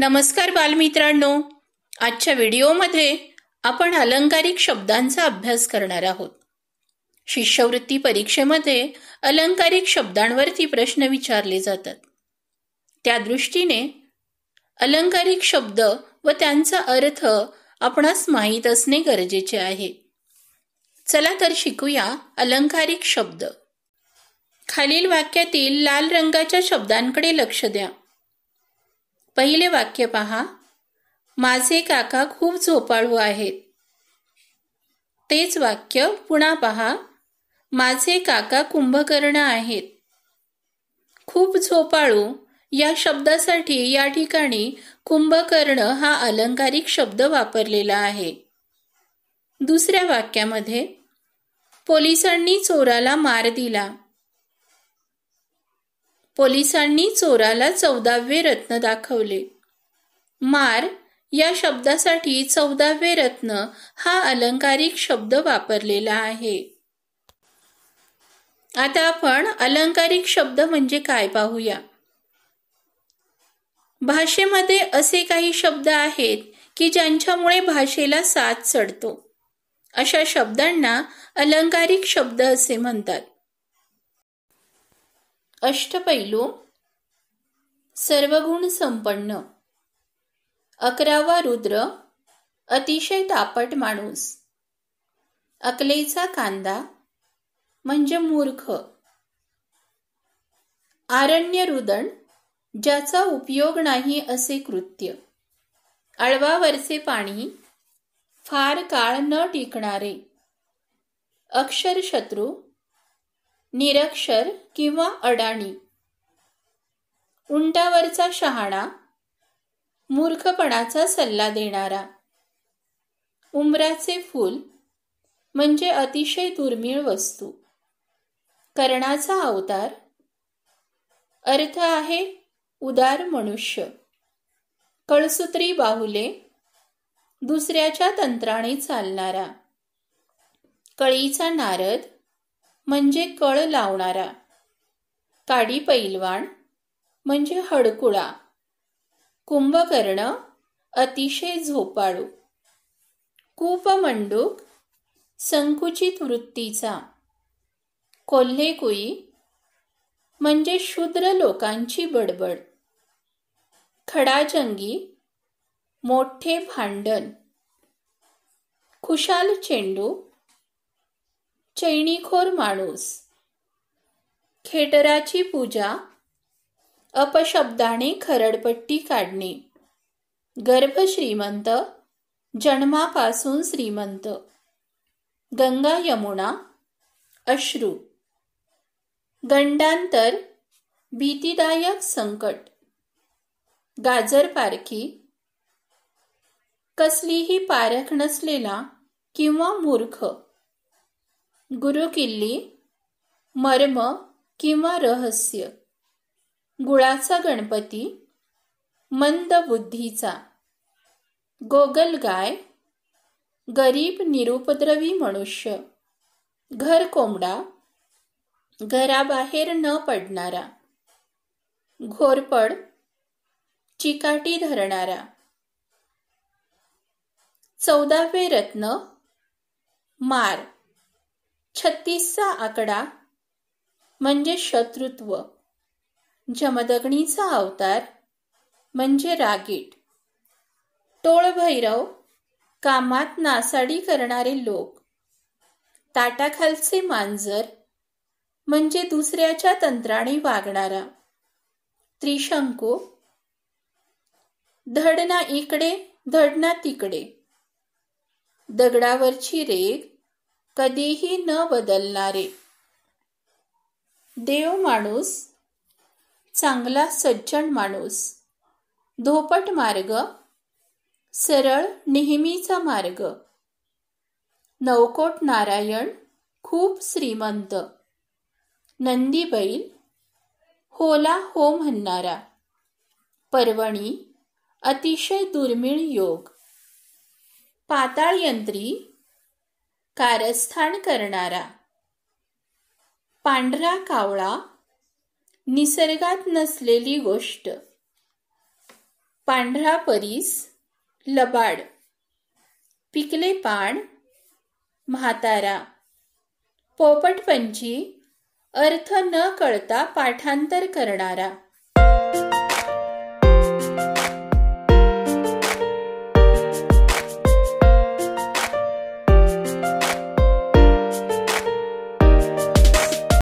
नमस्कार बालमित्रांनो आजच्या व्हिडिओमध्ये आपण अलंकारिक शब्दांचा अभ्यास करणार आहोत शिष्यवृत्ती परीक्षेमध्ये अलंकारिक शब्दांवरती प्रश्न विचारले जातात त्या दृष्टीने अलंकारिक शब्द व त्यांचा अर्थ आपणास माहीत असणे गरजेचे आहे चला तर शिकूया अलंकारिक शब्द खालील वाक्यातील लाल रंगाच्या शब्दांकडे लक्ष द्या पहिले वाक्य पहा माझे काका खूप झोपाळू आहेत तेच वाक्य पुन्हा पहा माझे काका कुंभकर्ण आहेत खूप झोपाळू या शब्दासाठी या ठिकाणी कुंभकर्ण हा अलंकारिक शब्द वापरलेला आहे दुसऱ्या वाक्यामध्ये पोलिसांनी चोराला मार दिला पोलिसांनी चोराला चौदावे रत्न दाखवले मार या शब्दासाठी चौदावे रत्न हा अलंकारिक शब्द वापरलेला आहे आता आपण अलंकारिक शब्द म्हणजे काय पाहूया भाषेमध्ये असे काही शब्द आहेत की ज्यांच्यामुळे भाषेला साथ चढतो अशा शब्दांना अलंकारिक शब्द असे म्हणतात अष्टपैलू सर्वगुण संपन्न अकरावा रुद्र अतिशय तापट माणूस अकलेचा कांदा म्हणजे मूर्ख आरण्य रुदण ज्याचा उपयोग नाही असे कृत्य आळवावरचे पाणी फार काळ न टिकणारे अक्षरशत्रू निरक्षर किंवा अडाणी उंटावरचा शहाणा मूर्खपणाचा सल्ला देणारा उमराचे फूल म्हणजे अतिशय दुर्मिळ वस्तू कर्णाचा अवतार अर्थ आहे उदार मनुष्य कळसूत्री बाहुले दुसऱ्याच्या तंत्राने चालणारा कळीचा नारद म्हणजे कळ लावणारा काडी पैलवाण म्हणजे हडकुळा कुंभकर्ण अतिशय झोपाळू कूपमंडूक संकुचित वृत्तीचा कोल्हेकुई म्हणजे शूद्र लोकांची बडबड खडाजंगी मोठे भांडण खुशाल चेंडू चैणीखोर माणूस खेटराची पूजा अपशब्दाने खरडपट्टी काढणे गर्भ श्रीमंत जन्मापासून श्रीमंत गंगा यमुना अश्रू गंडांतर भीतीदायक संकट गाजर पारखी कसलीही पारख नसलेला किंवा मूर्ख गुरुकिल्ली मर्म किंवा रहस्य गुळाचा गणपती मंद बुद्धीचा गाय गरीब निरुपद्रवी मनुष्य घर कोंबडा घराबाहेर न पडणारा घोरपड चिकाटी धरणारा चौदावे रत्न मार छत्तीसचा आकडा म्हणजे शत्रुत्व जमदग्नीचा अवतार म्हणजे रागीट टोळभैरव कामात नासाडी करणारे लोक ताटाखालचे मांजर म्हणजे दुसऱ्याच्या तंत्राने वागणारा त्रिशंकू धडना इकडे धडना तिकडे दगडावरची रेग कधीही न बदलणारे देव माणूस चांगला सज्जन माणूस धोपट मार्ग सरळ नेहमीचा मार्ग नवकोट नारायण खूप श्रीमंत नंदी होला हो म्हणणारा पर्वणी अतिशय दुर्मिळ योग पाताळयंत्री कारस्थान करणारा पांढरा कावळा निसर्गात नसलेली गोष्ट पांढरा परीस लबाड पिकले पाण म्हातारा पोपटपंची अर्थ न कळता पाठांतर करणारा